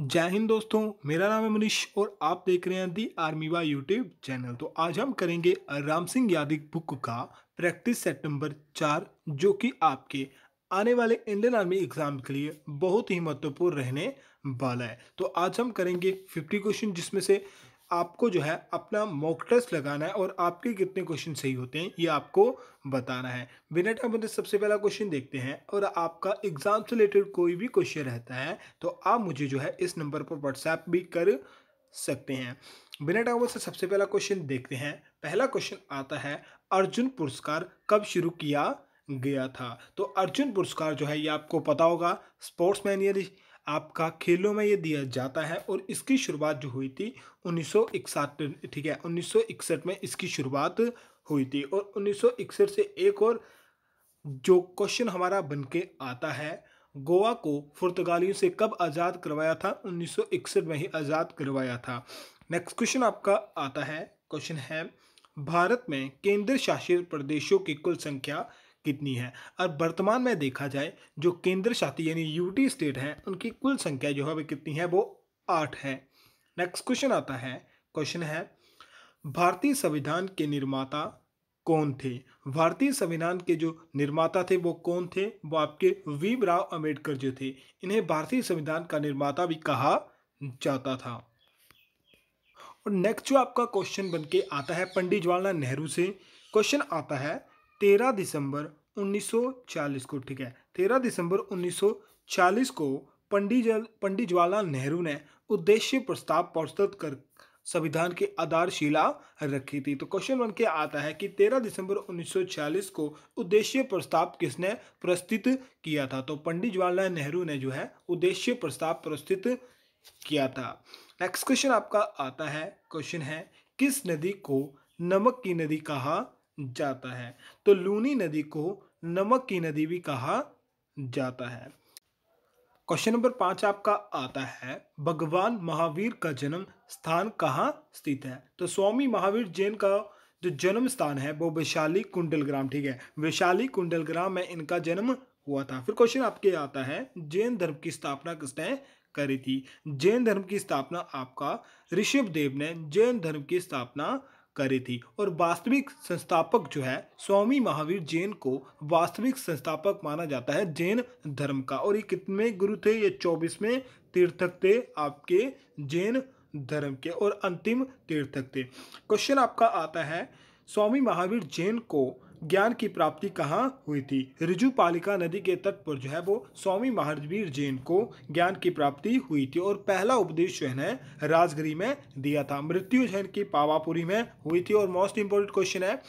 जय हिंद दोस्तों मेरा नाम है मनीष और आप देख रहे हैं दी आर्मी वा यूट्यूब चैनल तो आज हम करेंगे राम सिंह यादव बुक का प्रैक्टिस सेट नंबर चार जो कि आपके आने वाले इंडियन आर्मी एग्जाम के लिए बहुत ही महत्वपूर्ण रहने वाला है तो आज हम करेंगे फिफ्टी क्वेश्चन जिसमें से आपको जो है अपना मॉक टेस्ट लगाना है और आपके कितने क्वेश्चन सही होते हैं ये आपको बताना है बिना टाइम मतलब सबसे पहला क्वेश्चन देखते हैं और आपका एग्ज़ाम से रिलेटेड कोई भी क्वेश्चन रहता है तो आप मुझे जो है इस नंबर पर व्हाट्सएप भी कर सकते हैं बिना टाइम से सबसे पहला क्वेश्चन देखते हैं पहला क्वेश्चन आता है अर्जुन पुरस्कार कब शुरू किया गया था तो अर्जुन पुरस्कार जो है ये आपको पता होगा स्पोर्ट्स मैन यानी आपका खेलों में ये दिया जाता है और इसकी शुरुआत जो हुई थी उन्नीस ठीक है उन्नीस में इसकी शुरुआत हुई थी और उन्नीस से एक और जो क्वेश्चन हमारा बन के आता है गोवा को पुर्तगालियों से कब आज़ाद करवाया था उन्नीस में ही आज़ाद करवाया था नेक्स्ट क्वेश्चन आपका आता है क्वेश्चन है भारत में केंद्र शासित प्रदेशों की कुल संख्या कितनी है और वर्तमान में देखा जाए जो केंद्र शासित यानी यूटी स्टेट हैं उनकी कुल संख्या जो है वह कितनी है वो आठ है नेक्स्ट क्वेश्चन आता है क्वेश्चन है भारतीय संविधान के निर्माता कौन थे भारतीय संविधान के जो निर्माता थे वो कौन थे वो आपके वी राव अम्बेडकर जो थे इन्हें भारतीय संविधान का निर्माता भी कहा जाता था और नेक्स्ट जो आपका क्वेश्चन बनके आता है पंडित जवाहरलाल नेहरू से क्वेश्चन आता है तेरह दिसंबर 1940 को ठीक है 13 दिसंबर 1940 को पंडित जल पंडित जवाहरलाल नेहरू ने उद्देश्य प्रस्ताव प्रस्तुत कर संविधान की आधारशिला रखी थी तो क्वेश्चन वन के आता है कि 13 दिसंबर 1940 को उद्देश्य प्रस्ताव किसने प्रस्तुत किया था तो पंडित जवाहरलाल नेहरू ने जो है उद्देश्य प्रस्ताव प्रस्तुत किया था नेक्स्ट क्वेश्चन आपका आता है क्वेश्चन है किस नदी को नमक की नदी कहा जाता है तो लूनी नदी को नमक की नदी भी कहा जाता है क्वेश्चन नंबर पांच आपका आता है भगवान महावीर का जन्म स्थान कहाँ स्थित है तो स्वामी महावीर जैन का जो जन्म स्थान है वो वैशाली कुंडल ग्राम ठीक है वैशाली कुंडल ग्राम में इनका जन्म हुआ था फिर क्वेश्चन आपके आता है जैन धर्म की स्थापना किसने करी थी जैन धर्म की स्थापना आपका ऋषभ देव ने जैन धर्म की स्थापना करी थी और वास्तविक संस्थापक जो है स्वामी महावीर जैन को वास्तविक संस्थापक माना जाता है जैन धर्म का और ये कितने गुरु थे ये चौबीसवें तीर्थक थे आपके जैन धर्म के और अंतिम तीर्थक थे क्वेश्चन आपका आता है स्वामी महावीर जैन को ज्ञान की प्राप्ति कहाँ हुई थी रिजुपालिका नदी के तट पर जो है वो स्वामी महावीर जैन को ज्ञान की प्राप्ति हुई थी और पहला उपदेश जो है राजगिरी में दिया था मृत्यु जैन की पावापुरी में हुई थी और मोस्ट इंपॉर्टेंट क्वेश्चन है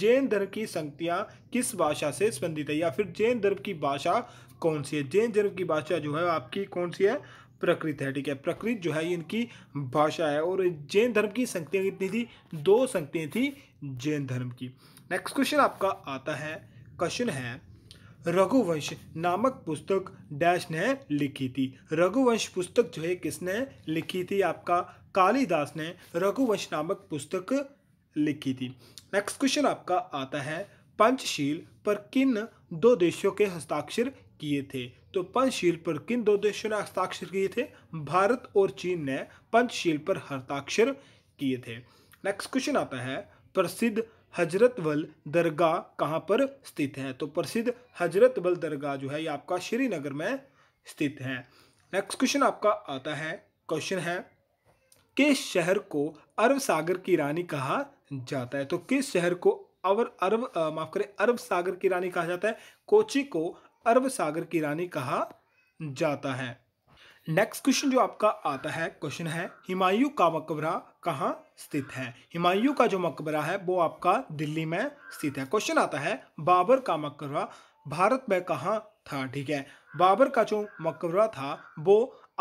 जैन धर्म की संगतियाँ किस भाषा से संबंधित है या फिर जैन धर्म की भाषा कौन सी है जैन धर्म की भाषा जो है आपकी कौन सी है प्रकृत है ठीक है प्रकृत जो है इनकी भाषा है और जैन धर्म की संगतियाँ कितनी थी दो संगतियाँ थी जैन धर्म की नेक्स्ट क्वेश्चन आपका आता है क्वेश्चन है रघुवंश नामक पुस्तक डैश ने लिखी थी रघुवंश पुस्तक जो है किसने लिखी थी आपका कालिदास ने रघुवंश नामक पुस्तक लिखी थी नेक्स्ट क्वेश्चन आपका आता है पंचशील पर किन दो देशों के हस्ताक्षर किए थे तो पंचशील पर किन दो देशों ने हस्ताक्षर किए थे भारत और चीन ने पंचशील पर हस्ताक्षर किए थे नेक्स्ट क्वेश्चन आता है प्रसिद्ध हजरत बल दरगाह कहाँ पर स्थित है तो प्रसिद्ध हजरत बल दरगाह जो है ये आपका श्रीनगर में स्थित है नेक्स्ट क्वेश्चन आपका आता है क्वेश्चन है किस शहर को अरब सागर की रानी कहा जाता है तो किस शहर को अवर अरब माफ करें अरब सागर की रानी कहा जाता है कोची को अरब सागर की रानी कहा जाता है नेक्स्ट क्वेश्चन जो आपका आता है क्वेश्चन है हिमायु का मकबरा कहाँ स्थित है हिमायू का जो मकबरा है वो आपका दिल्ली में स्थित है क्वेश्चन आता है बाबर का मकबरा भारत में कहाँ था ठीक है बाबर का जो मकबरा था वो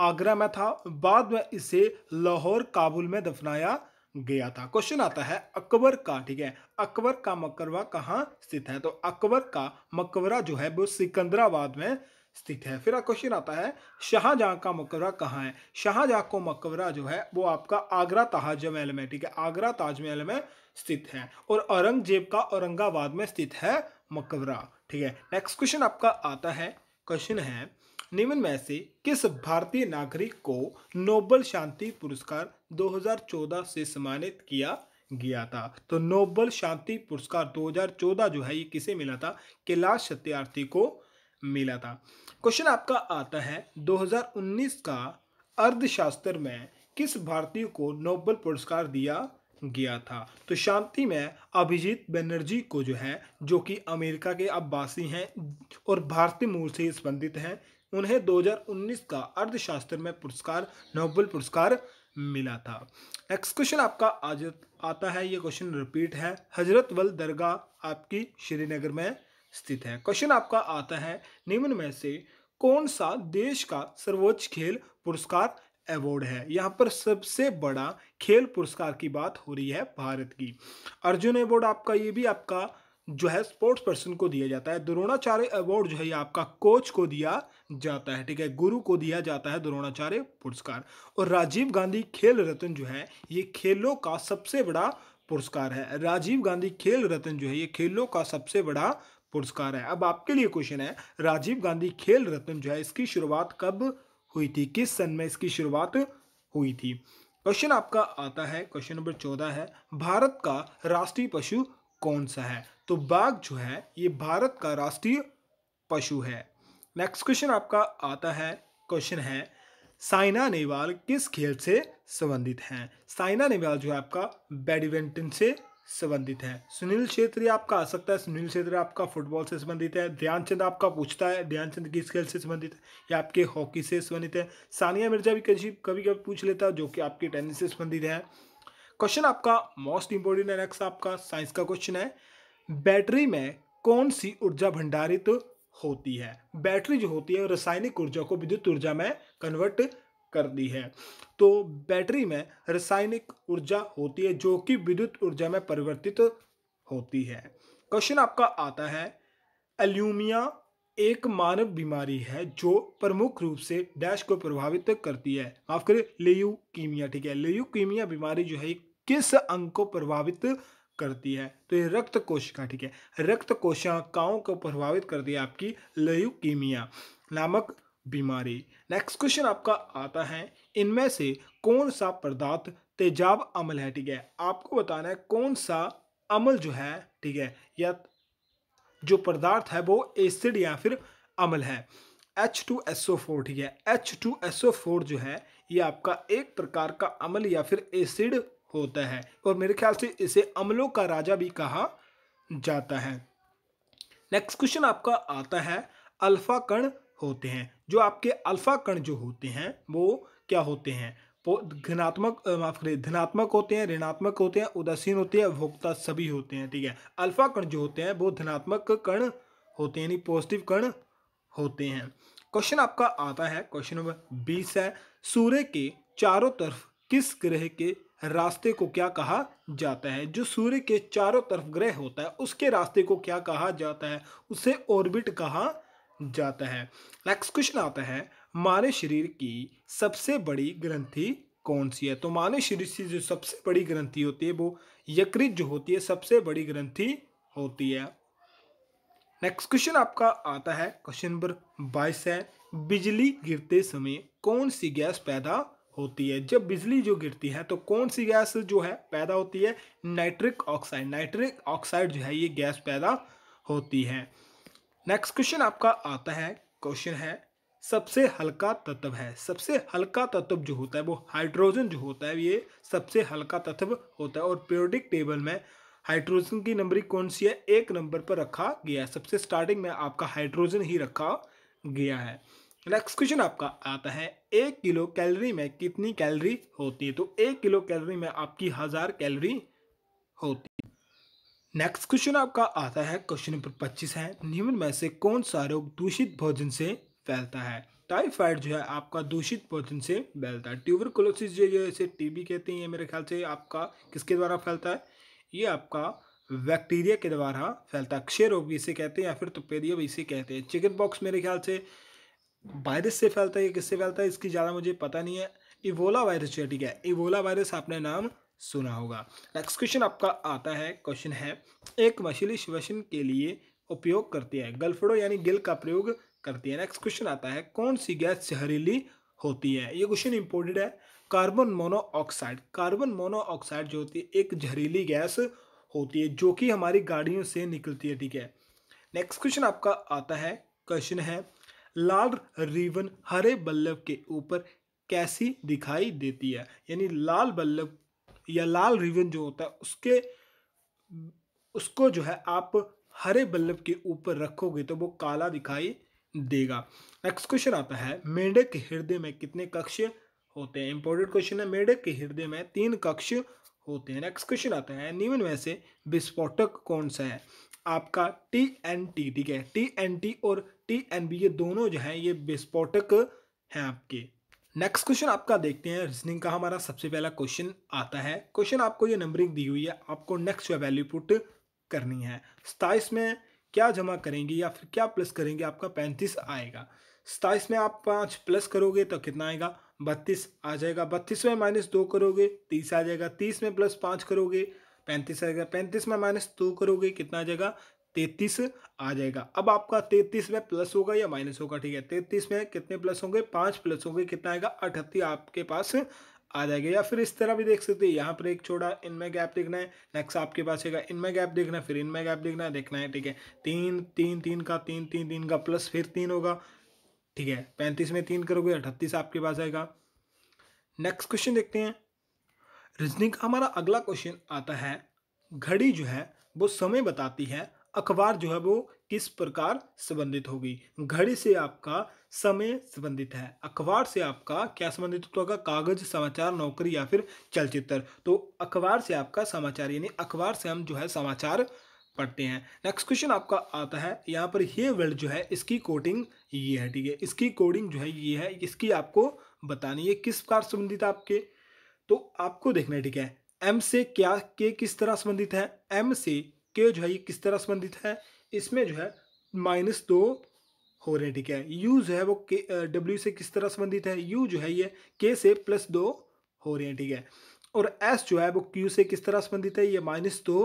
आगरा में था बाद में इसे लाहौर काबुल में दफनाया गया था क्वेश्चन आता है अकबर का ठीक है अकबर का मकबरा कहाँ स्थित है तो अकबर का मकबरा जो है वो सिकंदराबाद में स्थित है फिर क्वेश्चन आता है शाहजहां का मकबरा कहाँ है शाहजहां को मकबरा जो है वो आपका आगरा ताजमहल में ठीक है आगरा ताजमहल में स्थित है और औरंगजेब का औरंगाबाद में स्थित है मकबरा ठीक है नेक्स्ट क्वेश्चन आपका आता है क्वेश्चन है निम्न में से किस भारतीय नागरिक को नोबल शांति पुरस्कार 2014 से सम्मानित किया गया था तो नोबल शांति पुरस्कार 2014 जो है ये किसे मिला था कैलाश सत्यार्थी को मिला था क्वेश्चन आपका आता है 2019 का अर्थशास्त्र में किस भारतीय को नोबल पुरस्कार दिया गया था तो शांति में अभिजीत बनर्जी को जो है जो कि अमेरिका के अब वासी हैं और भारतीय मूल से संबंधित हैं उन्हें 2019 का अर्थशास्त्र में पुरस्कार नोबल पुरस्कार मिला था नेक्स्ट क्वेश्चन आपका आज आता है ये क्वेश्चन रिपीट है हजरत वल दरगाह आपकी श्रीनगर में स्थित है क्वेश्चन आपका आता है निम्न में से कौन सा देश का सर्वोच्च खेल पुरस्कार अवार्ड है यहाँ पर सबसे बड़ा खेल पुरस्कार की बात हो रही है भारत की अर्जुन अवार्ड आपका ये भी आपका जो है स्पोर्ट्स पर्सन को दिया जाता है द्रोणाचार्य अवार्ड जो है आपका कोच को दिया जाता है ठीक है गुरु को दिया जाता है द्रोणाचार्य पुरस्कार और राजीव गांधी खेल रत्न जो है ये खेलों का सबसे बड़ा पुरस्कार है राजीव गांधी खेल रत्न जो है ये खेलों का सबसे बड़ा पुरस्कार है अब आपके लिए क्वेश्चन है राजीव गांधी खेल रत्न जो है इसकी शुरुआत कब हुई थी किस सन में इसकी शुरुआत हुई थी क्वेश्चन आपका आता है क्वेश्चन नंबर चौदह है भारत का राष्ट्रीय पशु कौन सा है तो बाघ जो है ये भारत का राष्ट्रीय पशु है नेक्स्ट क्वेश्चन आपका आता है क्वेश्चन है साइना नेहवाल किस खेल से संबंधित हैं साइना नेहवाल जो है आपका बैडमिंटन से संबंधित है सुनील छेत्री आपका आ सकता है सुनील छेत्री आपका फुटबॉल से संबंधित है ध्यानचंद आपका पूछता है ध्यानचंद किस खेल से संबंधित है या आपके हॉकी से संबंधित है सानिया मिर्जा भी कभी कभी पूछ लेता है जो कि आपके टेनिस से संबंधित है क्वेश्चन आपका मोस्ट इंपॉर्टेंट एनेक्स आपका साइंस का क्वेश्चन है बैटरी में कौन सी ऊर्जा भंडारित होती है बैटरी जो होती है रासायनिक ऊर्जा को विद्युत ऊर्जा में कन्वर्ट कर दी है तो बैटरी में रासायनिक ऊर्जा होती है जो कि विद्युत ऊर्जा में परिवर्तित होती है क्वेश्चन आपका आता है एल्यूमिया एक मानव बीमारी है जो प्रमुख रूप से डैश को प्रभावित करती है माफ करिए लेयूकीमिया ठीक है लेयूकीमिया बीमारी जो है किस अंग को प्रभावित करती है तो ये रक्त कोशिका ठीक है रक्त कोशिकाओं को प्रभावित करती है आपकी लयूकीमिया नामक बीमारी नेक्स्ट क्वेश्चन आपका आता है इनमें से कौन सा पदार्थ तेजाब अमल है ठीक है आपको बताना है कौन सा अमल जो है ठीक है या जो पदार्थ है वो एसिड या फिर अमल है H two S O four ठीक है H two S O four जो है ये आपका एक प्रकार का अमल या फिर एसिड होता है और मेरे ख्याल से इसे अमलों का राजा भी कहा जाता है नेक्स्ट क्वेश्चन आपका आता है अल्फा कण होते हैं जो आपके अल्फा कण जो होते हैं वो क्या होते हैं घनात्मक माफ करिए धनात्मक होते हैं ऋणात्मक होते हैं उदासीन होते हैं भोक्ता सभी होते हैं ठीक है अल्फा कण जो होते हैं वो धनात्मक कण होते हैं यानी पॉजिटिव कण होते हैं क्वेश्चन आपका आता है क्वेश्चन नंबर बीस है सूर्य के चारों तरफ किस ग्रह के रास्ते को क्या कहा जाता है जो सूर्य के चारों तरफ ग्रह होता है उसके रास्ते को क्या कहा जाता है उसे ऑर्बिट कहा जाता है नेक्स्ट क्वेश्चन आता है मानव शरीर की सबसे बड़ी ग्रंथि कौन सी है तो मानव शरीर से जो सबसे बड़ी ग्रंथि होती है वो यकृत जो होती है सबसे बड़ी ग्रंथि होती है नेक्स्ट क्वेश्चन आपका आता है क्वेश्चन नंबर बाईस है बिजली गिरते समय कौन सी गैस पैदा होती है जब बिजली जो गिरती है तो कौन सी गैस जो है पैदा होती है नाइट्रिक ऑक्साइड नाइट्रिक ऑक्साइड जो है ये गैस पैदा होती है नेक्स्ट क्वेश्चन आपका आता है क्वेश्चन है सबसे हल्का तत्व है सबसे हल्का तत्व जो होता है वो हाइड्रोजन जो होता है ये सबसे हल्का तत्व होता है और पेरोडिक टेबल में हाइड्रोजन की नंबरी कौन सी है एक नंबर पर रखा गया है सबसे स्टार्टिंग में आपका हाइड्रोजन ही रखा गया है नेक्स्ट क्वेश्चन आपका आता है एक किलो कैलोरी में कितनी कैलोरी होती है तो एक किलो कैलोरी में आपकी हज़ार कैलोरी होती है नेक्स्ट क्वेश्चन आपका आता है क्वेश्चन नंबर पच्चीस है निम्न में से कौन सा रोग दूषित भोजन से फैलता है टाइफाइड जो है आपका दूषित भोजन से फैलता है ट्यूबरकुलोसिस जो है इसे टीबी कहते हैं ये मेरे ख्याल से आपका किसके द्वारा फैलता है ये आपका बैक्टीरिया के द्वारा फैलता है क्षय रोग भी इसे कहते हैं या फिर तुपेदिया भी इसे कहते हैं चिकन बॉक्स मेरे ख्याल से वायरस से फैलता है या किससे फैलता है इसकी ज़्यादा मुझे पता नहीं है इवोला वायरस जो है ठीक है इवोला वायरस आपने नाम सुना होगा नेक्स्ट क्वेश्चन आपका आता है क्वेश्चन है एक मछली श्वसन के लिए उपयोग करती है गल्फड़ो यानी गिल का प्रयोग करती है नेक्स्ट क्वेश्चन आता है कौन सी गैस जहरीली होती है ये क्वेश्चन इंपोर्टेड है कार्बन मोनोऑक्साइड कार्बन मोनोऑक्साइड जो होती है एक जहरीली गैस होती है जो कि हमारी गाड़ियों से निकलती है ठीक है नेक्स्ट क्वेश्चन आपका आता है क्वेश्चन है लाल रिबन हरे बल्लभ के ऊपर कैसी दिखाई देती है यानी लाल बल्लभ या लाल रिबन जो होता है उसके उसको जो है आप हरे बल्ब के ऊपर रखोगे तो वो काला दिखाई देगा नेक्स्ट क्वेश्चन आता है मेढक के हृदय में कितने कक्ष होते हैं इंपॉर्टेंट क्वेश्चन है मेढक के हृदय में तीन कक्ष होते हैं नेक्स्ट क्वेश्चन आता है निम्न में से विस्फोटक कौन सा है आपका टी एन टी ठीक है टी एन टी और टी एन बी ये दोनों जो है ये विस्फोटक हैं आपके नेक्स्ट क्वेश्चन आपका देखते हैं रीजनिंग का हमारा सबसे पहला क्वेश्चन आता है क्वेश्चन आपको ये नंबरिंग दी हुई है आपको नेक्स्ट जो वैल्यू पुट करनी है सताइस में क्या जमा करेंगे या फिर क्या प्लस करेंगे आपका पैंतीस आएगा सताइस में आप पाँच प्लस करोगे तो कितना आएगा बत्तीस आ जाएगा बत्तीस में माइनस दो करोगे तीस आ जाएगा तीस में प्लस पाँच करोगे पैंतीस आएगा पैंतीस में माइनस दो करोगे कितना आ जाएगा तैतीस आ जाएगा अब आपका तैतीस में प्लस होगा या माइनस होगा ठीक है तैतीस में कितने प्लस होंगे पाँच प्लस होंगे कितना आएगा अठहत्तर आपके पास आ जाएगा या फिर इस तरह भी देख सकते हैं यहाँ पर एक छोड़ा इनमें गैप देखना है नेक्स्ट आपके पास आएगा इनमें गैप देखना है फिर इनमें गैप देखना है देखना है ठीक है तीन तीन तीन का तीन तीन तीन का प्लस फिर तीन होगा ठीक है पैंतीस में तीन करोगे अठतीस आपके पास आएगा नेक्स्ट क्वेश्चन देखते हैं रीजनिंग का हमारा अगला क्वेश्चन आता है घड़ी जो है वो समय बताती है अखबार जो है वो किस प्रकार संबंधित होगी घड़ी से आपका समय संबंधित है अखबार से आपका क्या संबंधित होगा कागज समाचार नौकरी या फिर चलचित्र तो अखबार से आपका समाचार यानी अखबार से हम जो है समाचार पढ़ते हैं नेक्स्ट क्वेश्चन आपका आता है यहाँ पर ये वर्ड जो है इसकी कोडिंग ये है ठीक है इसकी कोडिंग जो है ये है इसकी आपको बतानी है किस प्रकार संबंधित आपके तो आपको देखना है ठीक है एम से क्या के किस तरह संबंधित है एम से के जो है ये किस तरह संबंधित है इसमें जो है माइनस दो हो रहे हैं ठीक है यू जो है वो के डब्ल्यू से किस तरह संबंधित है यू जो है ये के से प्लस दो हो रहे हैं ठीक है और एस जो है वो क्यू से किस तरह संबंधित है ये माइनस दो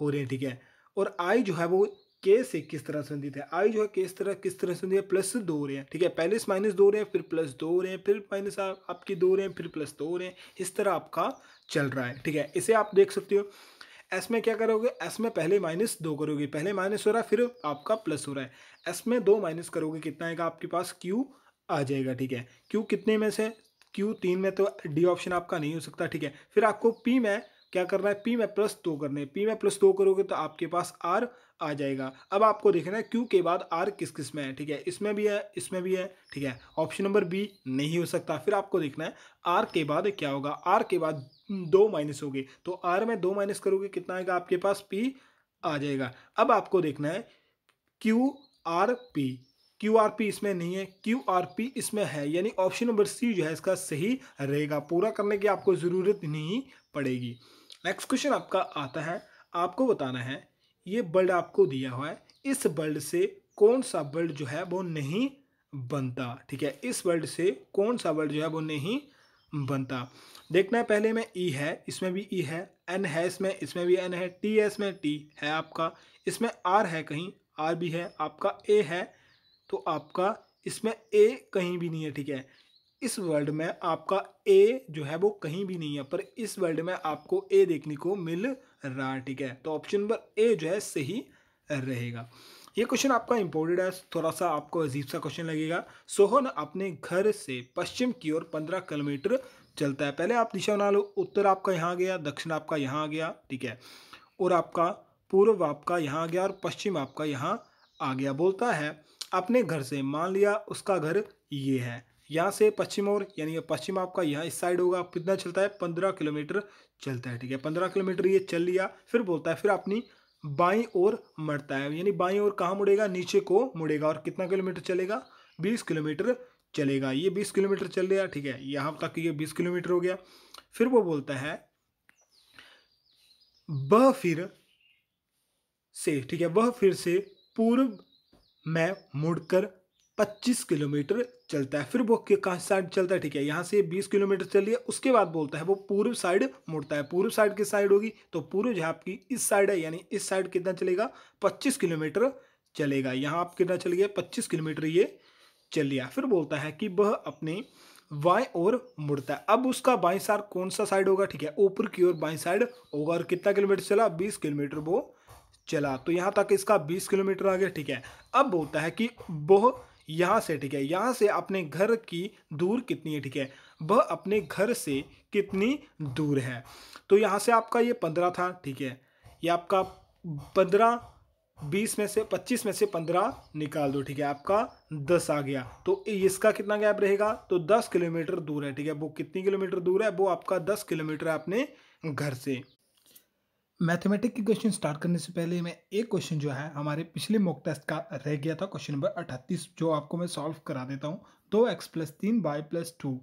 हो रहे हैं ठीक है और आई जो है वो के से किस तरह संबंधित है आई जो है किस तरह किस तरह संबंधित है प्लस दो रहे हैं ठीक है पहले से माइनस दो रहे हैं फिर प्लस दो रहे हैं फिर माइनस आपकी दो रहे हैं फिर प्लस दो रहे हैं इस तरह आपका चल रहा है ठीक है इसे आप देख सकते हो एस में क्या करोगे एस में पहले माइनस दो करोगे पहले माइनस हो रहा है फिर आपका प्लस हो रहा है एस में दो माइनस करोगे कितना आएगा आपके पास क्यू आ जाएगा ठीक है क्यू कितने में से क्यू तीन में तो डी ऑप्शन आपका नहीं हो सकता ठीक है फिर आपको पी में क्या करना है पी में प्लस दो करने पी में प्लस दो करोगे तो आपके पास आर आ जाएगा अब आपको देखना है क्यू के बाद आर किस किस में है ठीक है इसमें भी है इसमें भी है ठीक है ऑप्शन नंबर बी नहीं हो सकता फिर आपको देखना है आर के बाद क्या होगा आर के बाद हम्म, दो माइनस हो गए तो आर में दो माइनस करोगे कितना आएगा आपके पास पी आ जाएगा अब आपको देखना है Q R P Q R P इसमें नहीं है क्यू आर पी इसमें है यानी ऑप्शन नंबर सी जो है इसका सही रहेगा पूरा करने की आपको ज़रूरत नहीं पड़ेगी नेक्स्ट क्वेश्चन आपका आता है आपको बताना है ये बल्ड आपको दिया हुआ है इस बल्ड से कौन सा बल्ड जो है वो नहीं बनता ठीक है इस बल्ड से कौन सा बल्ड जो है वो नहीं बनता देखना है पहले में ई है इसमें भी ई है एन है इसमें इसमें भी एन है टी है इसमें टी है आपका इसमें आर है कहीं आर भी है आपका ए है तो आपका इसमें ए कहीं भी नहीं है ठीक है इस वर्ड में आपका ए जो है वो कहीं भी नहीं है पर इस वर्ड में आपको ए देखने को मिल रहा है ठीक है तो ऑप्शन नंबर ए जो है सही रहेगा ये क्वेश्चन आपका इंपॉर्टेंट है थोड़ा सा आपको अजीब सा क्वेश्चन लगेगा सोहन अपने घर से पश्चिम की ओर पंद्रह किलोमीटर चलता है पहले आप दिशा बना लो उत्तर आपका यहाँ आ गया दक्षिण आपका यहाँ आ गया ठीक है और आपका पूर्व आपका यहाँ आ गया और पश्चिम आपका यहाँ आ गया बोलता है अपने घर से मान लिया उसका घर ये है यहाँ से पश्चिम और यानी पश्चिम आपका यहाँ इस साइड होगा कितना चलता है पंद्रह किलोमीटर चलता है ठीक है पंद्रह किलोमीटर ये चल लिया फिर बोलता है फिर अपनी बाई ओर मरता है यानी बाई ओर कहाँ मुड़ेगा नीचे को मुड़ेगा और कितना किलोमीटर चलेगा बीस किलोमीटर चलेगा ये बीस किलोमीटर चल रहा ठीक है यहाँ तक ये बीस किलोमीटर हो गया फिर वो बोलता है वह फिर से ठीक है वह फिर से पूर्व में मुड़कर 25 किलोमीटर चलता है फिर वो कहाँ साइड चलता है ठीक है यहाँ से 20 किलोमीटर चल चलिए उसके बाद बोलता है वो पूर्व साइड मुड़ता है पूर्व साइड की साइड होगी तो पूर्व जहाँ आपकी इस साइड है यानी इस साइड कितना चलेगा 25 किलोमीटर चलेगा यहाँ आप कितना चल गया 25 किलोमीटर ये चल लिया फिर बोलता है कि वह अपने बाएं ओर मुड़ता है अब उसका बाएं सार कौन सा साइड होगा ठीक है ऊपर की ओर बाएं साइड होगा और कितना किलोमीटर चला बीस किलोमीटर वो चला तो यहाँ तक इसका बीस किलोमीटर आ गया ठीक है अब बोलता है कि वह यहाँ से ठीक है यहाँ से अपने घर की दूर कितनी है ठीक है वह अपने घर से कितनी दूर है तो यहाँ से आपका ये पंद्रह था ठीक है ये आपका पंद्रह बीस में से पच्चीस में से पंद्रह निकाल दो ठीक है आपका दस आ गया तो इसका कितना गैप रहेगा तो दस किलोमीटर दूर है ठीक है वो कितनी किलोमीटर दूर है वो आपका दस किलोमीटर है अपने घर से मैथमेटिक की क्वेश्चन स्टार्ट करने से पहले मैं एक क्वेश्चन जो है हमारे पिछले मॉक टेस्ट का रह गया था क्वेश्चन नंबर अठतीस जो आपको मैं सॉल्व करा देता हूँ दो एक्स प्लस तीन वाई प्लस टू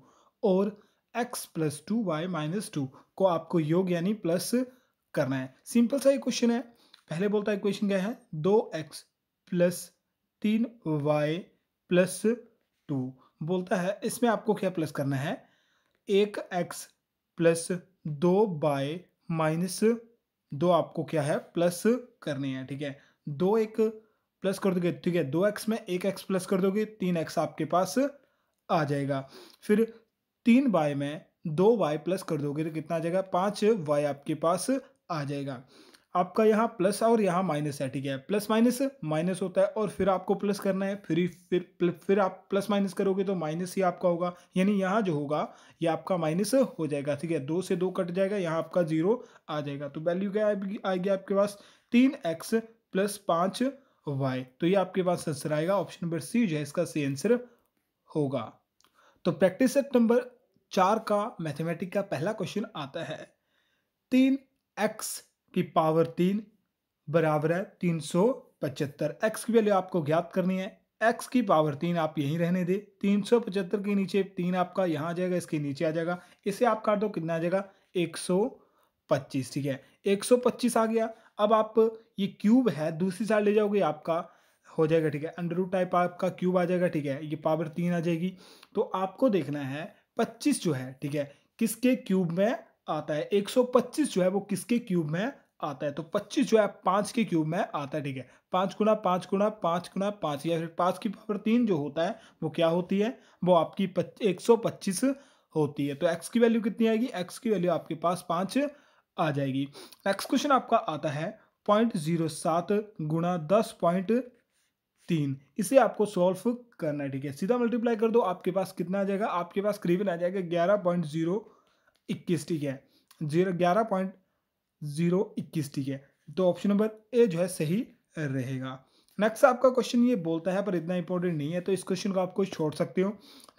और x plus two y minus two को आपको योग यानी प्लस करना है सिंपल सा ये क्वेश्चन है पहले बोलता है इक्वेशन क्या है दो एक्स प्लस तीन वाई प्लस टू बोलता है इसमें आपको क्या प्लस करना है एक एक्स प्लस दो बाय माइनस दो आपको क्या है प्लस करने हैं ठीक है दो एक प्लस कर दोगे ठीक है दो एक्स में एक एक्स प्लस कर दोगे तीन एक्स आपके पास आ जाएगा फिर तीन बाय में दो वाई प्लस कर दोगे तो कितना आ जाएगा पाँच वाई आपके पास आ जाएगा आपका यहाँ प्लस और यहाँ माइनस है ठीक है प्लस माइनस माइनस होता है और फिर आपको प्लस करना है फिर फिर फिर आप प्लस माइनस करोगे तो माइनस ही आपका होगा यानी यहाँ जो होगा ये आपका माइनस हो जाएगा ठीक है दो से दो कट जाएगा यहाँ आपका जीरो आ जाएगा तो वैल्यू क्या आएगी आपके पास तीन एक्स प्लस पाँच वाई तो ये आपके पास आंसर आएगा ऑप्शन नंबर सी जो है इसका सही आंसर होगा तो प्रैक्टिस सेट नंबर चार का मैथमेटिक का पहला क्वेश्चन आता है तीन एक्स की पावर तीन बराबर है तीन सौ पचहत्तर एक्स की वैल्यू आपको ज्ञात करनी है एक्स की पावर तीन आप यहीं रहने दे तीन सौ पचहत्तर के नीचे तीन आपका यहाँ आ जाएगा इसके नीचे आ जाएगा इसे आप काट दो कितना आ जाएगा एक सौ पच्चीस ठीक है एक सौ पच्चीस आ गया अब आप ये क्यूब है दूसरी साइड ले जाओगे आपका हो जाएगा ठीक है अंडर रूट टाइप आपका क्यूब आ जाएगा ठीक है ये पावर तीन आ जाएगी तो आपको देखना है पच्चीस जो है ठीक है किसके क्यूब में आता है एक सौ पच्चीस जो है वो किसके क्यूब में आता है तो पच्चीस जो है पाँच के क्यूब में आता है ठीक है पाँच गुना पाँच गुना पाँच गुना पाँच या फिर पाँच की पावर तीन जो होता है वो क्या होती है वो आपकी एक सौ पच्चीस होती है तो एक्स की वैल्यू कितनी आएगी एक्स की वैल्यू आपके पास पाँच आ जाएगी नेक्स्ट क्वेश्चन आपका आता है पॉइंट जीरो सात गुणा दस पॉइंट तीन इसे आपको सॉल्व करना है ठीक है सीधा मल्टीप्लाई कर दो आपके पास कितना आ जाएगा आपके पास करीबन आ जाएगा ग्यारह पॉइंट जीरो इक्कीस ठीक है जीरो ग्यारह पॉइंट जीरो इक्कीस ठीक है तो ऑप्शन नंबर ए जो है सही रहेगा नेक्स्ट आपका क्वेश्चन ये बोलता है पर इतना इंपॉर्टेंट नहीं है तो इस क्वेश्चन को आपको छोड़ सकते हो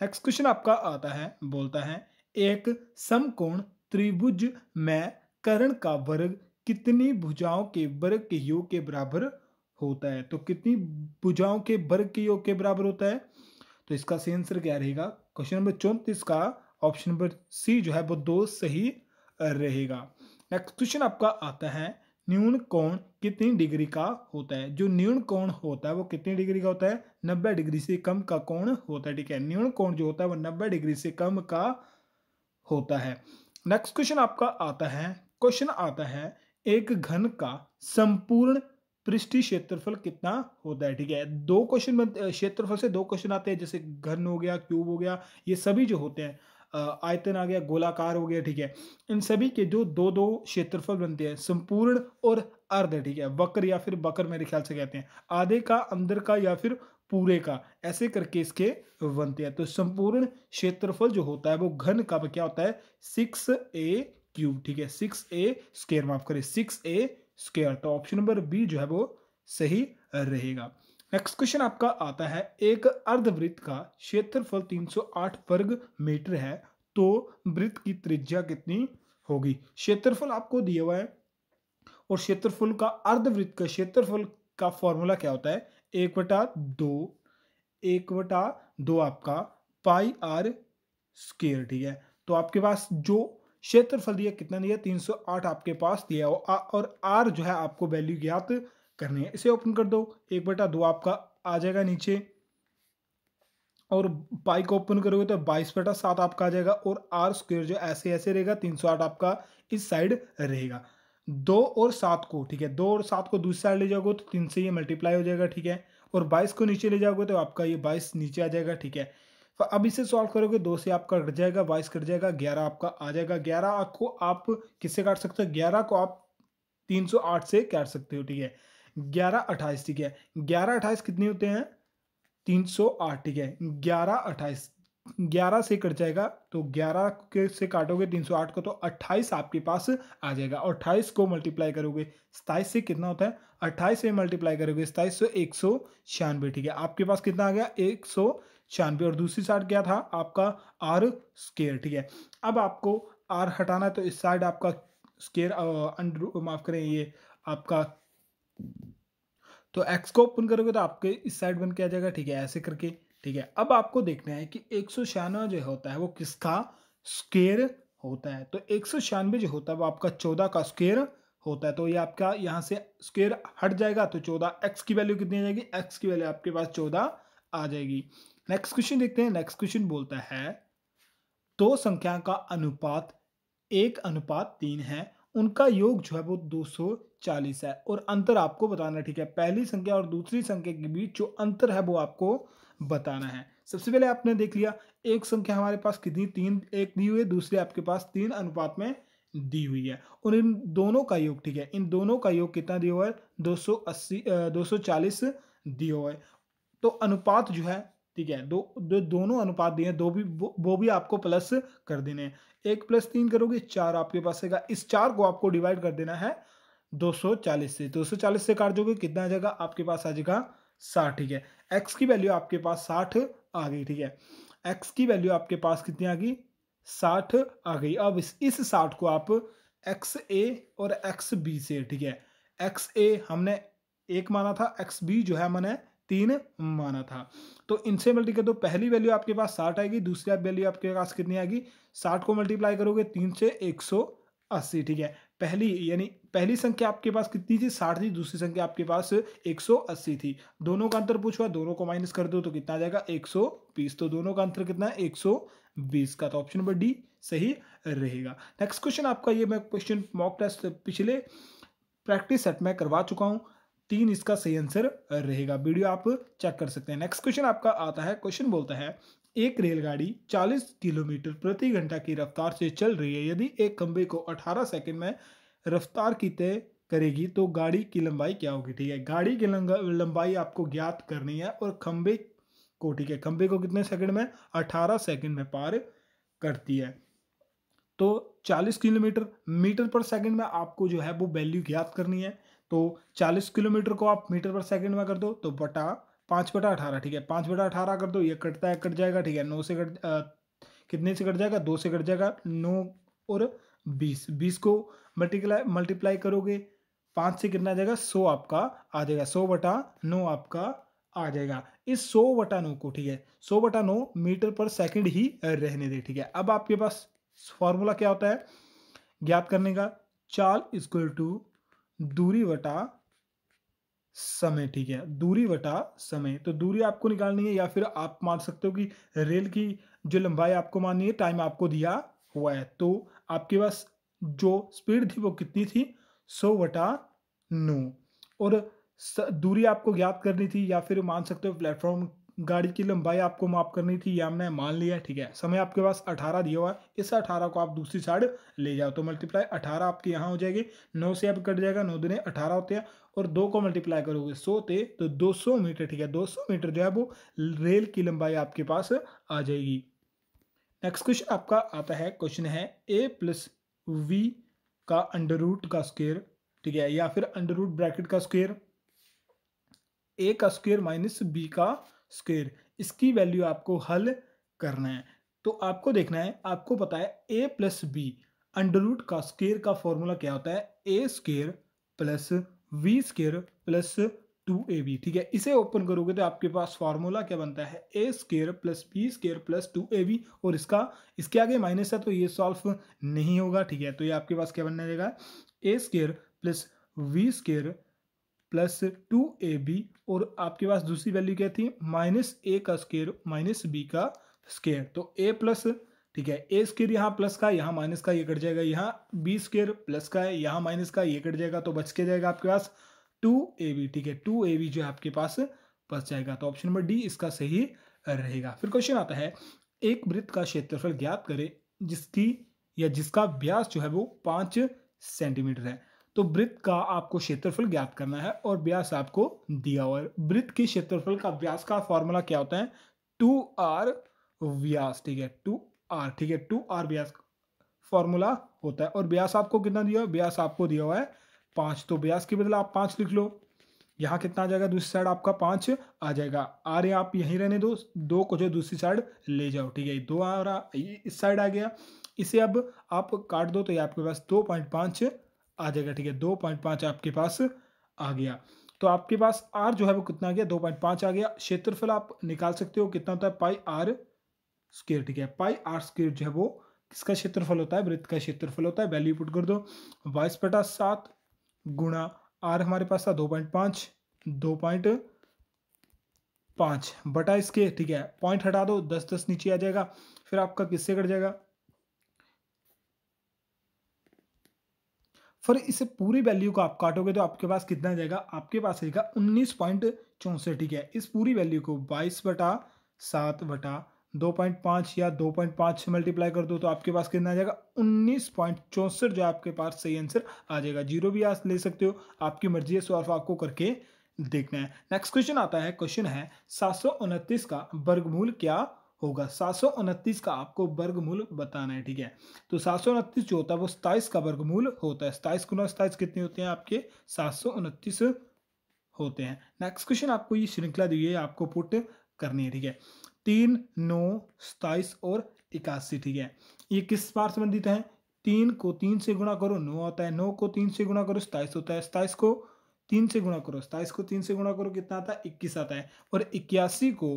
नेक्स्ट क्वेश्चन आपका आता है बोलता है एक समकोण त्रिभुज में कर्ण का वर्ग कितनी भुजाओं के वर्ग के योग के बराबर होता है तो कितनी भुजाओं के वर्ग के योग के बराबर होता है तो इसका सही आंसर क्या रहेगा क्वेश्चन नंबर चौंतीस का ऑप्शन नंबर सी जो है वो दो सही रहेगा नेक्स्ट क्वेश्चन आपका आता है न्यून कोण कितनी डिग्री का होता है जो न्यून कोण होता है वो कितनी डिग्री का होता है नब्बे डिग्री से कम का कोण होता है ठीक है न्यून कोण जो होता है वो नब्बे डिग्री से कम का होता है नेक्स्ट क्वेश्चन आपका आता है क्वेश्चन आता है एक घन का संपूर्ण पृष्ठ क्षेत्रफल कितना होता है ठीक है दो क्वेश्चन क्षेत्रफल से दो क्वेश्चन आते हैं जैसे घन हो गया क्यूब हो गया ये सभी जो होते हैं आयतन आ गया गोलाकार हो गया ठीक है इन सभी के जो दो दो क्षेत्रफल बनते हैं संपूर्ण और अर्ध ठीक है वक्र या फिर बकर मेरे ख्याल से कहते हैं आधे का अंदर का या फिर पूरे का ऐसे करके इसके बनते हैं तो संपूर्ण क्षेत्रफल जो होता है वो घन का क्या होता है सिक्स ए क्यूब ठीक है सिक्स ए स्केयर माफ करें सिक्स ए स्केयर तो ऑप्शन नंबर बी जो है वो सही रहेगा नेक्स्ट क्वेश्चन आपका आता है एक अर्धवृत्त का क्षेत्रफल 308 वर्ग मीटर है तो वृत्त की त्रिज्या कितनी होगी क्षेत्रफल आपको दिया हुआ है और क्षेत्रफल का अर्धवृत्त का क्षेत्रफल का फॉर्मूला क्या होता है एक बटा दो एक बटा दो आपका पाई आर स्केयर ठीक है तो आपके पास जो क्षेत्रफल दिया कितना दिया 308 आपके पास दिया और आर जो है आपको वैल्यू ज्ञात करने हैं इसे ओपन कर दो एक बटा दो आपका आ जाएगा नीचे और बाइक को ओपन करोगे तो बाईस बटा सात आपका आ जाएगा और आर स्क्वेयर जो ऐसे ऐसे रहेगा तीन सौ आठ आपका इस साइड रहेगा दो और सात को ठीक है दो और सात को दूसरी साइड ले जाओगे तो तीन से ये मल्टीप्लाई हो जाएगा ठीक है और बाईस को नीचे ले जाओगे तो आपका ये बाईस नीचे आ जाएगा ठीक है तो अब इसे सॉल्व करोगे दो से आपका कट जाएगा बाईस कट जाएगा ग्यारह आपका आ जाएगा ग्यारह को आप किससे काट सकते हो ग्यारह को आप तीन सौ आठ से काट सकते हो ठीक है ग्यारह अट्ठाईस ठीक है ग्यारह अट्ठाईस कितने होते हैं तीन सौ आठ ठीक है ग्यारह अट्ठाईस ग्यारह से कट जाएगा तो ग्यारह के से काटोगे तीन सौ आठ को तो अट्ठाईस आपके पास आ जाएगा और अट्ठाईस को मल्टीप्लाई करोगे सताईस से कितना होता है अट्ठाईस से मल्टीप्लाई करोगे सताइस सौ एक सौ छियानवे ठीक है आपके पास कितना आ गया एक सौ छियानवे और दूसरी साइड क्या था आपका आर स्केयर ठीक है अब आपको आर हटाना है तो इस साइड आपका स्केयर माफ़ करें ये आपका तो एक्स को ओपन करोगे तो आपके इस साइड बन के आ जाएगा ठीक है ऐसे करके ठीक है अब आपको देखना है कि एक जो होता है वो किसका स्केयर होता है तो एक जो होता है वो आपका चौदह का स्केयर होता है तो ये आपका यहाँ से स्केयर हट जाएगा तो चौदह एक्स की वैल्यू कितनी आ जाएगी एक्स की वैल्यू आपके पास चौदह आ जाएगी नेक्स्ट क्वेश्चन देखते हैं नेक्स्ट क्वेश्चन बोलता है दो संख्या का अनुपात एक अनुपात तीन है उनका योग जो है वो 240 है और अंतर आपको बताना ठीक है पहली संख्या और दूसरी संख्या के बीच जो अंतर है वो आपको बताना है सबसे पहले आपने देख लिया एक संख्या हमारे पास कितनी तीन एक दी हुई है दूसरी आपके पास तीन अनुपात में दी हुई है और इन दोनों का योग ठीक है इन दोनों का योग कितना दिया हुआ है दो सौ अस्सी दो सौ चालीस दिया हुआ है तो अनुपात जो है ठीक है दो दो दोनों अनुपात दिए दो भी वो, वो भी आपको प्लस कर देने हैं एक प्लस तीन करोगे चार आपके पास आएगा इस चार को आपको डिवाइड कर देना है 240 से 240 से काट दोगे कितना आ जाएगा आपके पास आ जाएगा साठ ठीक है एक्स की वैल्यू आपके पास साठ आ गई ठीक है एक्स की वैल्यू आपके पास कितनी आ गई साठ आ गई अब इस इस साठ को आप एक्स ए और एक्स बी से ठीक है एक्स ए हमने एक माना था एक्स बी जो है मैंने तीन माना था तो इनसे मल्टी कर दो पहली वैल्यू आपके पास साठ आएगी दूसरी आप वैल्यू आपके पास कितनी आएगी साठ को मल्टीप्लाई करोगे तीन से एक सौ अस्सी ठीक है पहली यानी पहली संख्या आपके पास कितनी थी साठ थी दूसरी संख्या आपके पास एक सौ अस्सी थी दोनों का अंतर पूछो दोनों को माइनस कर दो तो कितना आ जाएगा एक सौ बीस तो दोनों का अंतर कितना है एक सौ बीस का तो ऑप्शन नंबर डी सही रहेगा नेक्स्ट क्वेश्चन आपका ये मैं क्वेश्चन मॉक टेस्ट पिछले प्रैक्टिस सेट में करवा चुका हूँ तीन इसका सही आंसर रहेगा वीडियो आप चेक कर सकते हैं नेक्स्ट क्वेश्चन आपका आता है क्वेश्चन बोलता है एक रेलगाड़ी 40 किलोमीटर प्रति घंटा की रफ्तार से चल रही है यदि एक खंबे को 18 सेकंड में रफ्तार की तय करेगी तो गाड़ी की लंबाई क्या होगी ठीक है गाड़ी की लंबाई आपको ज्ञात करनी है और खंबे को ठीक है खंबे को कितने सेकंड में 18 सेकंड में पार करती है तो 40 किलोमीटर मीटर पर सेकंड में आपको जो है वो वैल्यू ज्ञात करनी है तो 40 किलोमीटर को आप मीटर पर सेकंड में कर दो तो बटा पाँच बटा अठारह ठीक है पाँच बटा अठारह कर दो ये कटता है कट जाएगा ठीक है नौ से कट कितने से कट जाएगा दो से कट जाएगा नौ और बीस बीस को मल्टीप्लाई मल्टीप्लाई करोगे पाँच से कितना आ जाएगा सौ आपका आ जाएगा सौ बटा नौ आपका आ जाएगा इस सौ बटा नौ को ठीक है सौ बटा नौ मीटर पर सेकंड ही रहने दे ठीक है अब आपके पास फॉर्मूला क्या होता है ज्ञात करने का चाल इज्कवल टू दूरी वटा समय ठीक है दूरी वटा समय तो दूरी आपको निकालनी है या फिर आप मान सकते हो कि रेल की जो लंबाई आपको माननी है टाइम आपको दिया हुआ है तो आपके पास जो स्पीड थी वो कितनी थी सौ वटा नौ और दूरी आपको ज्ञात करनी थी या फिर मान सकते हो प्लेटफॉर्म गाड़ी की लंबाई आपको माफ करनी थी या हमने मान लिया ठीक है समय आपके पास 18 दिया हुआ है इस 18 को आप दूसरी साइड ले जाओ तो मल्टीप्लाई 18 आपके यहाँ हो जाएगी 9 से आप कट जाएगा 9 दिन 18 होते हैं और 2 को मल्टीप्लाई करोगे 100 थे तो 200 मीटर ठीक है 200 मीटर जो है वो रेल की लंबाई आपके पास आ जाएगी नेक्स्ट क्वेश्चन आपका आता है क्वेश्चन है ए प्लस वी का अंडर रूट का स्क्वेयर ठीक है या फिर अंडर रूट ब्रैकेट का स्क्वेयर ए का स्क्वेयर माइनस बी का स्क्वेयर इसकी वैल्यू आपको हल करना है तो आपको देखना है आपको पता है ए प्लस बी अंडरूट का स्केयर का फॉर्मूला क्या होता है a square plus b square plus two a b ठीक है इसे ओपन करोगे तो आपके पास फॉर्मूला क्या बनता है a square plus b square plus two a b और इसका इसके आगे माइनस है तो ये सॉल्व नहीं होगा ठीक है तो ये आपके पास क्या बनना रहेगा a square plus b square plus two a b और आपके पास दूसरी वैल्यू क्या थी माइनस ए का स्केयर माइनस बी का स्केयर तो ए प्लस ठीक है ए स्केयर यहाँ प्लस का यहाँ माइनस का ये कट जाएगा यहाँ बी स्केयर प्लस का है यहाँ माइनस का ये कट जाएगा तो बच के जाएगा आपके पास टू ए बी ठीक है टू ए बी जो है आपके पास बच जाएगा तो ऑप्शन नंबर डी इसका सही रहेगा फिर क्वेश्चन आता है एक वृत्त का क्षेत्रफल ज्ञात करें जिसकी या जिसका व्यास जो है वो पाँच सेंटीमीटर है तो वृत्त का आपको क्षेत्रफल ज्ञात करना है और व्यास आपको दिया हुआ है वृत्त के क्षेत्रफल का व्यास का फॉर्मूला क्या होता है टू आर व्यास ठीक है टू आर ठीक है टू आर व्यास फॉर्मूला होता है और व्यास आपको कितना दिया हुआ व्यास आपको दिया हुआ है पाँच तो व्यास के बदला आप पाँच लिख लो यहाँ कितना आ जाएगा दूसरी साइड आपका पाँच आ जाएगा आर आप यहीं रहने दो दो को जो दूसरी साइड ले जाओ ठीक है दो आ रहा इस साइड आ गया इसे अब आप काट दो तो ये आपके पास दो पॉइंट पाँच आ जाएगा ठीक है दो पॉइंट पाँच आपके पास आ गया तो आपके पास आर जो है वो कितना आ गया दो पॉइंट पाँच आ गया क्षेत्रफल आप निकाल सकते हो कितना होता है पाई आर स्केयर ठीक है पाई आर स्केयर जो है वो किसका क्षेत्रफल होता है वृत्त का क्षेत्रफल होता है वैल्यू पुट कर दो बाईस पटा सात गुणा आर हमारे पास था दो पॉइंट पाँच दो पॉइंट पाँच बटा इसके ठीक है पॉइंट हटा दो दस दस नीचे आ जाएगा फिर आपका किससे कट जाएगा फिर इसे पूरी वैल्यू को आप काटोगे तो आपके पास कितना जाएगा आपके पास रहेगा उन्नीस पॉइंट चौंसठ ठीक है इस पूरी वैल्यू को बाईस बटा सात बटा दो पॉइंट पाँच या दो पॉइंट पाँच से मल्टीप्लाई कर दो तो आपके पास कितना आ जाएगा उन्नीस पॉइंट चौंसठ जो आपके पास सही आंसर आ जाएगा जीरो भी आप ले सकते हो आपकी मर्जी है सॉल्व आपको करके देखना है नेक्स्ट क्वेश्चन आता है क्वेश्चन है सात का वर्गमूल क्या होगा सात सौ उनतीस का आपको वर्गमूल बताना है ठीक है तो सात सौ उनतीस जो होता है वो सताइस का वर्गमूल होता है सताइस गुना सताइस कितने होते हैं आपके सात होते हैं नेक्स्ट क्वेश्चन आपको ये श्रृंखला दी है आपको पुट करनी है ठीक है तीन नौ सताइस और इक्यासी ठीक है ये किस बार संबंधित है तीन को तीन से गुणा करो नौ होता है नौ को तीन से गुणा करो सताइस होता है सताइस को तीन से गुणा करो सताइस को तीन से गुणा करो कितना आता है इक्कीस आता है और इक्यासी को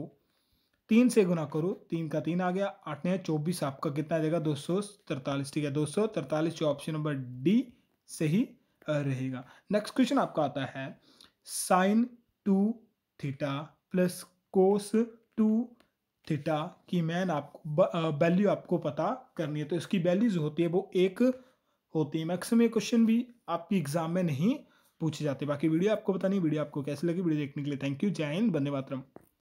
तीन से गुना करो तीन का तीन आ गया आठ ने चौबीस आपका कितना आ जाएगा दो सौ तरतालीस ठीक है दो सौ तरतालीस जो ऑप्शन नंबर डी सही रहेगा नेक्स्ट क्वेश्चन आपका आता है sine two theta plus cos two theta की मैन आपको वैल्यू आपको पता करनी है तो इसकी वैल्यूज होती है वो एक होती है मैक्सिमम ये क्वेश्चन भी आपकी एग्जाम में नहीं पूछे जाते बाकी वीडियो आपको पता नहीं वीडियो आपको कैसे लगी वीडियो देखने के लिए थैंक यू जय हिंद बंदे मातरम